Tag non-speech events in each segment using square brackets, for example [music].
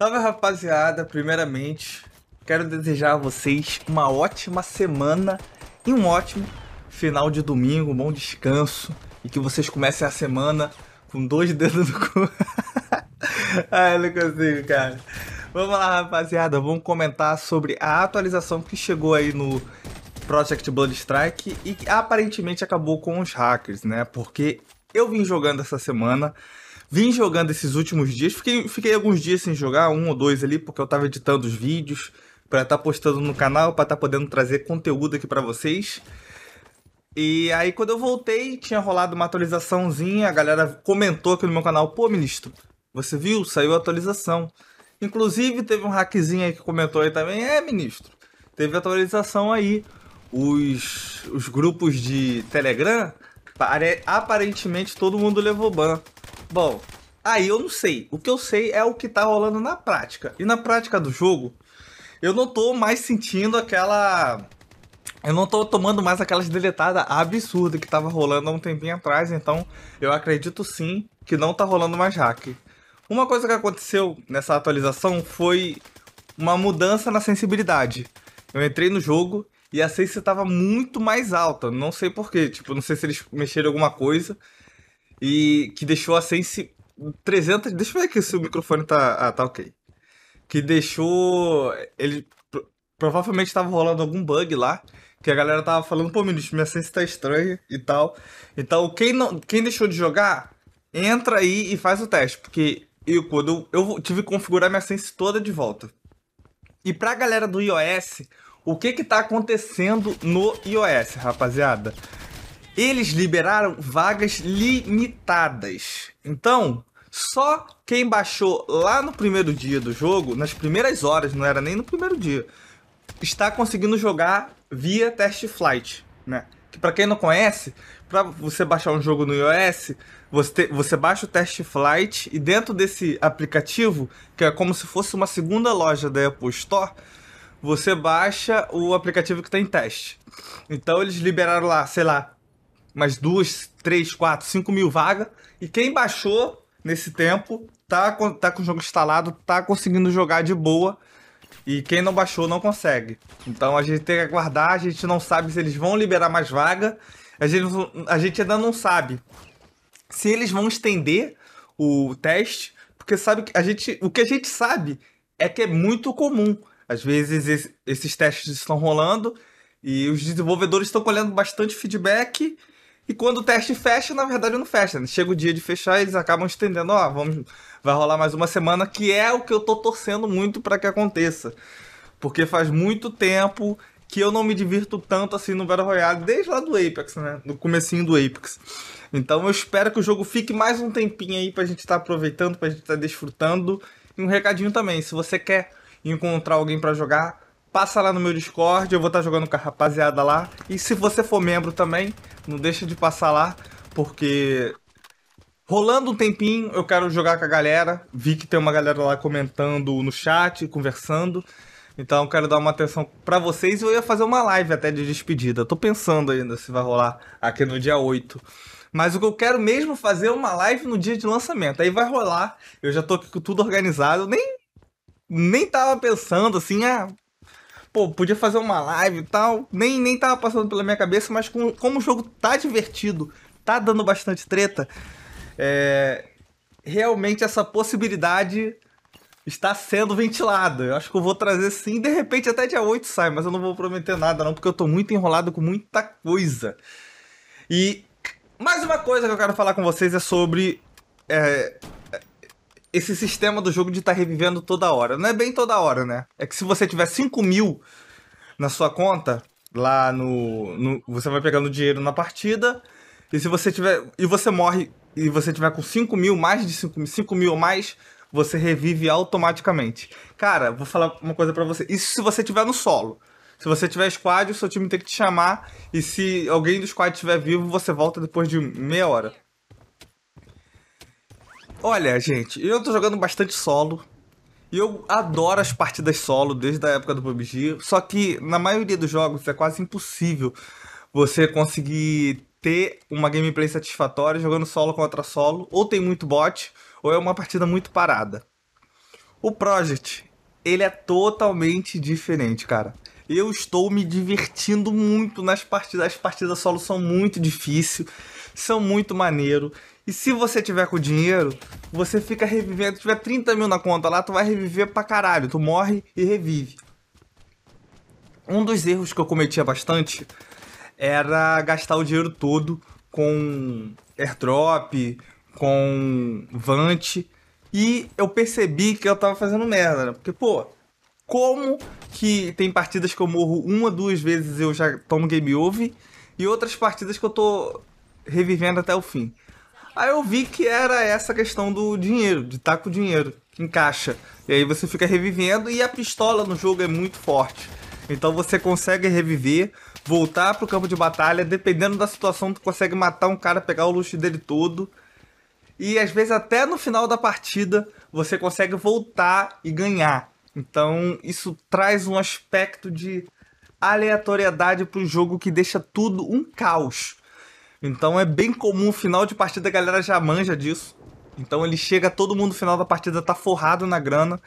Salve rapaziada, primeiramente quero desejar a vocês uma ótima semana e um ótimo final de domingo, um bom descanso e que vocês comecem a semana com dois dedos no cu. Ai, [laughs] ah, não consigo, cara. Vamos lá, rapaziada, vamos comentar sobre a atualização que chegou aí no Project Bloodstrike e que aparentemente acabou com os hackers, né? Porque eu vim jogando essa semana Vim jogando esses últimos dias, fiquei, fiquei alguns dias sem jogar, um ou dois ali, porque eu tava editando os vídeos para estar tá postando no canal, para estar tá podendo trazer conteúdo aqui para vocês. E aí quando eu voltei, tinha rolado uma atualizaçãozinha, a galera comentou aqui no meu canal, pô, ministro, você viu? Saiu a atualização. Inclusive teve um hackzinho aí que comentou aí também, é, ministro, teve atualização aí. Os, os grupos de Telegram, aparentemente todo mundo levou ban. Bom, aí eu não sei. O que eu sei é o que tá rolando na prática. E na prática do jogo, eu não tô mais sentindo aquela. Eu não tô tomando mais aquelas deletadas absurdas que tava rolando há um tempinho atrás, então eu acredito sim que não tá rolando mais hack. Uma coisa que aconteceu nessa atualização foi uma mudança na sensibilidade. Eu entrei no jogo e a sensibilidade estava muito mais alta, não sei porquê, tipo, não sei se eles mexeram em alguma coisa, e que deixou a Sense 300. Deixa eu ver aqui se o microfone tá. Ah, tá ok. Que deixou. Ele provavelmente tava rolando algum bug lá. Que a galera tava falando, pô, ministro, minha Sense tá estranha e tal. Então, quem, não, quem deixou de jogar, entra aí e faz o teste. Porque eu, quando eu, eu tive que configurar minha Sense toda de volta. E pra galera do iOS, o que que tá acontecendo no iOS, rapaziada? eles liberaram vagas limitadas. Então, só quem baixou lá no primeiro dia do jogo, nas primeiras horas, não era nem no primeiro dia, está conseguindo jogar via test flight, né? Que para quem não conhece, para você baixar um jogo no iOS, você, te, você baixa o test flight e dentro desse aplicativo, que é como se fosse uma segunda loja da Apple Store, você baixa o aplicativo que tem em teste. Então eles liberaram lá, sei lá, umas duas, três, quatro, cinco mil vagas. E quem baixou nesse tempo tá, tá com o jogo instalado, tá conseguindo jogar de boa. E quem não baixou não consegue. Então a gente tem que aguardar, a gente não sabe se eles vão liberar mais vaga. A gente, a gente ainda não sabe se eles vão estender o teste, porque sabe que a gente, o que a gente sabe é que é muito comum. Às vezes esses testes estão rolando e os desenvolvedores estão colhendo bastante feedback e quando o teste fecha, na verdade não fecha. Né? Chega o dia de fechar, eles acabam estendendo, ó, vamos, vai rolar mais uma semana, que é o que eu tô torcendo muito para que aconteça. Porque faz muito tempo que eu não me divirto tanto assim no Battle Royale, desde lá do Apex, né? No comecinho do Apex. Então eu espero que o jogo fique mais um tempinho aí pra gente estar tá aproveitando, pra gente estar tá desfrutando. E um recadinho também, se você quer encontrar alguém para jogar, passa lá no meu Discord, eu vou estar tá jogando com a rapaziada lá. E se você for membro também, não deixa de passar lá, porque rolando um tempinho eu quero jogar com a galera. Vi que tem uma galera lá comentando no chat, conversando. Então eu quero dar uma atenção para vocês e eu ia fazer uma live até de despedida. Tô pensando ainda se vai rolar aqui no dia 8. Mas o que eu quero mesmo fazer é uma live no dia de lançamento. Aí vai rolar. Eu já tô aqui com tudo organizado. Eu nem nem tava pensando assim, ah, pô, podia fazer uma live e tal. Nem, nem tava passando pela minha cabeça, mas com, como o jogo tá divertido, tá dando bastante treta, é, realmente essa possibilidade está sendo ventilada. Eu acho que eu vou trazer sim, de repente até dia 8 sai, mas eu não vou prometer nada não, porque eu tô muito enrolado com muita coisa. E mais uma coisa que eu quero falar com vocês é sobre é, esse sistema do jogo de estar tá revivendo toda hora. Não é bem toda hora, né? É que se você tiver 5 mil na sua conta, lá no, no, Você vai pegando dinheiro na partida. E se você tiver. E você morre. E você tiver com 5 mil, mais de 5 mil, 5 mil ou mais, você revive automaticamente. Cara, vou falar uma coisa para você. Isso se você tiver no solo. Se você tiver squad, o seu time tem que te chamar. E se alguém do squad estiver vivo, você volta depois de meia hora. Olha, gente, eu tô jogando bastante solo. E eu adoro as partidas solo desde a época do PUBG. Só que na maioria dos jogos é quase impossível você conseguir ter uma gameplay satisfatória jogando solo contra solo. Ou tem muito bot, ou é uma partida muito parada. O Project, ele é totalmente diferente, cara. Eu estou me divertindo muito nas partidas. As partidas solo são muito difíceis são muito maneiro. E se você tiver com dinheiro, você fica revivendo. Se tiver 30 mil na conta lá, tu vai reviver pra caralho. Tu morre e revive. Um dos erros que eu cometia bastante era gastar o dinheiro todo com airdrop, com Vant. E eu percebi que eu tava fazendo merda, né? Porque, pô, como que tem partidas que eu morro uma, duas vezes eu já tomo game over e outras partidas que eu tô revivendo até o fim. Aí eu vi que era essa questão do dinheiro, de estar tá com o dinheiro em caixa. E aí você fica revivendo e a pistola no jogo é muito forte. Então você consegue reviver, voltar pro campo de batalha, dependendo da situação, tu consegue matar um cara, pegar o luxo dele todo. E às vezes até no final da partida você consegue voltar e ganhar. Então isso traz um aspecto de aleatoriedade pro jogo que deixa tudo um caos. Então é bem comum, final de partida a galera já manja disso. Então ele chega, todo mundo final da partida tá forrado na grana.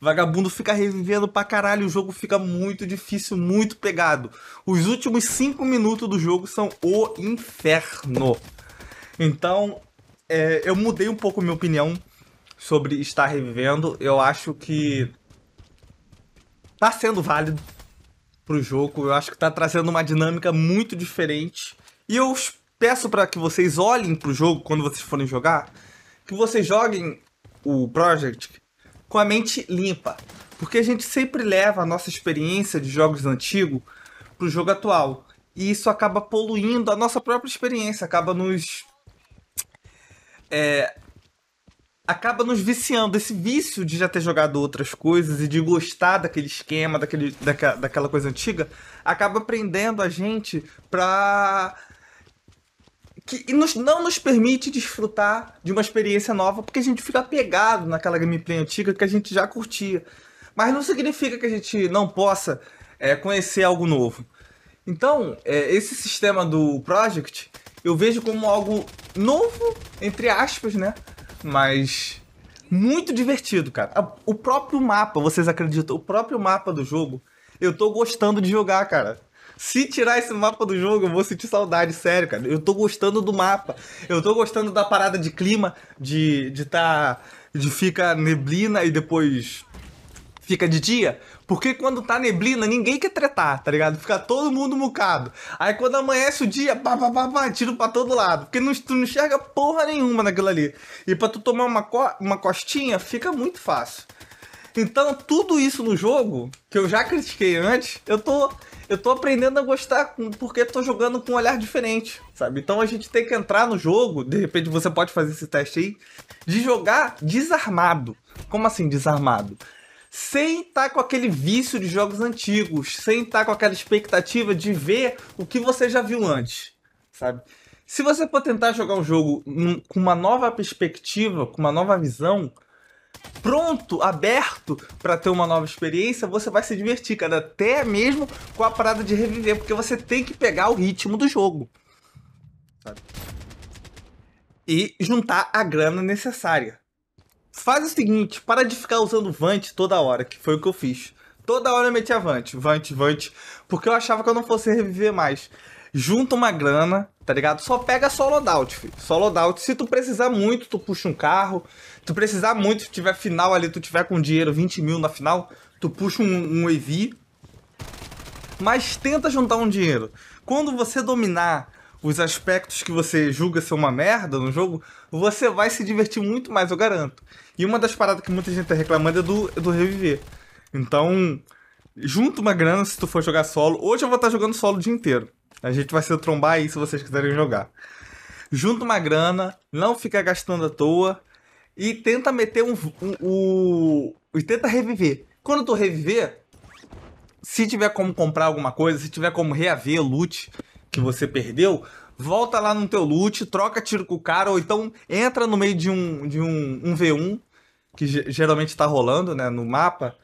Vagabundo fica revivendo pra caralho, o jogo fica muito difícil, muito pegado. Os últimos 5 minutos do jogo são o inferno. Então, é, eu mudei um pouco minha opinião sobre estar revivendo. Eu acho que tá sendo válido pro jogo. Eu acho que tá trazendo uma dinâmica muito diferente. E eu peço para que vocês olhem pro jogo quando vocês forem jogar, que vocês joguem o Project com a mente limpa, porque a gente sempre leva a nossa experiência de jogos antigos pro jogo atual. E isso acaba poluindo a nossa própria experiência, acaba nos é, acaba nos viciando. Esse vício de já ter jogado outras coisas e de gostar daquele esquema, daquele, daquela, daquela coisa antiga, acaba prendendo a gente pra que nos, não nos permite desfrutar de uma experiência nova, porque a gente fica apegado naquela gameplay antiga que a gente já curtia. Mas não significa que a gente não possa é, conhecer algo novo. Então, é, esse sistema do Project eu vejo como algo novo, entre aspas, né? Mas muito divertido, cara. O próprio mapa, vocês acreditam? O próprio mapa do jogo, eu tô gostando de jogar, cara. Se tirar esse mapa do jogo, eu vou sentir saudade, sério, cara. Eu tô gostando do mapa. Eu tô gostando da parada de clima, de, de tá. de ficar neblina e depois fica de dia, porque quando tá neblina, ninguém quer tretar, tá ligado? Fica todo mundo mucado. Aí quando amanhece o dia, pá, pá, pá, pá, tiro pra todo lado. Porque não, tu não enxerga porra nenhuma naquilo ali. E pra tu tomar uma, co uma costinha, fica muito fácil. Então, tudo isso no jogo, que eu já critiquei antes, eu tô eu tô aprendendo a gostar porque tô jogando com um olhar diferente, sabe? Então a gente tem que entrar no jogo, de repente você pode fazer esse teste aí, de jogar desarmado. Como assim desarmado? sem estar tá com aquele vício de jogos antigos, sem estar tá com aquela expectativa de ver o que você já viu antes, sabe? Se você for tentar jogar um jogo com uma nova perspectiva, com uma nova visão, pronto, aberto para ter uma nova experiência, você vai se divertir, cara, até mesmo com a parada de reviver, porque você tem que pegar o ritmo do jogo. Sabe? E juntar a grana necessária. Faz o seguinte, para de ficar usando Vant toda hora, que foi o que eu fiz. Toda hora eu metia Vant, Vant, Vant, porque eu achava que eu não fosse reviver mais junta uma grana, tá ligado? Só pega solo out, filho. Solo out. Se tu precisar muito, tu puxa um carro. Se tu precisar muito, se tiver final ali, tu tiver com dinheiro 20 mil na final, tu puxa um, um EV. Mas tenta juntar um dinheiro. Quando você dominar os aspectos que você julga ser uma merda no jogo, você vai se divertir muito mais, eu garanto. E uma das paradas que muita gente tá reclamando é do, é do reviver. Então, junta uma grana se tu for jogar solo. Hoje eu vou estar tá jogando solo o dia inteiro. A gente vai se trombar aí se vocês quiserem jogar. Junta uma grana, não fica gastando à toa e tenta meter um. um, um tenta reviver. Quando tu reviver, se tiver como comprar alguma coisa, se tiver como reaver loot que você perdeu, volta lá no teu loot, troca tiro com o cara, ou então entra no meio de um, de um, um V1, que geralmente tá rolando né, no mapa,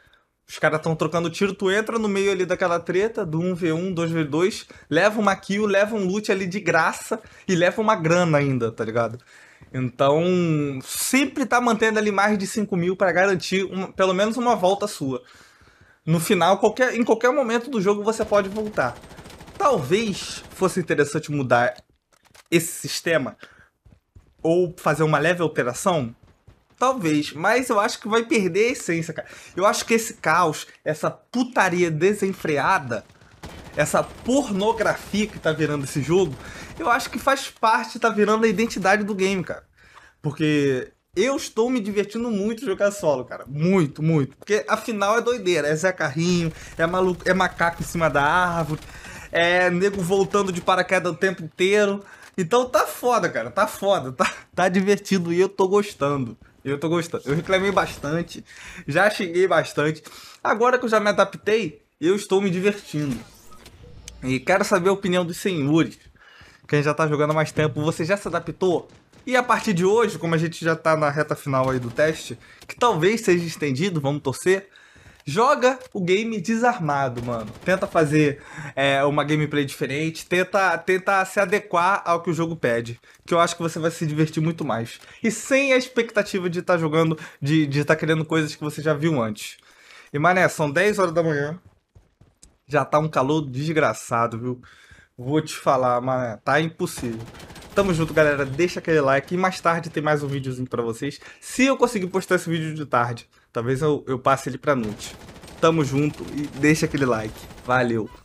os caras estão trocando tiro, tu entra no meio ali daquela treta do 1v1, 2v2, leva uma kill, leva um loot ali de graça e leva uma grana ainda, tá ligado? Então, sempre tá mantendo ali mais de 5 mil para garantir uma, pelo menos uma volta sua. No final, qualquer, em qualquer momento do jogo você pode voltar. Talvez fosse interessante mudar esse sistema ou fazer uma leve alteração Talvez, mas eu acho que vai perder a essência, cara. Eu acho que esse caos, essa putaria desenfreada, essa pornografia que tá virando esse jogo, eu acho que faz parte, tá virando a identidade do game, cara. Porque eu estou me divertindo muito jogar solo, cara. Muito, muito. Porque afinal é doideira. É Zé Carrinho, é, maluco, é macaco em cima da árvore, é nego voltando de paraquedas o tempo inteiro. Então tá foda, cara. Tá foda. Tá, tá divertido e eu tô gostando. Eu tô gostando. Eu reclamei bastante, já xinguei bastante. Agora que eu já me adaptei, eu estou me divertindo. E quero saber a opinião dos senhores. Quem já tá jogando há mais tempo, você já se adaptou? E a partir de hoje, como a gente já tá na reta final aí do teste, que talvez seja estendido, vamos torcer. Joga o game desarmado, mano. Tenta fazer é, uma gameplay diferente, tenta, tenta se adequar ao que o jogo pede, que eu acho que você vai se divertir muito mais. E sem a expectativa de estar tá jogando, de estar tá querendo coisas que você já viu antes. E, mané, são 10 horas da manhã, já tá um calor desgraçado, viu? Vou te falar, mané, tá impossível. Tamo junto, galera. Deixa aquele like. E mais tarde tem mais um videozinho pra vocês. Se eu conseguir postar esse vídeo de tarde. Talvez eu, eu passe ele pra Nut. Tamo junto e deixa aquele like. Valeu!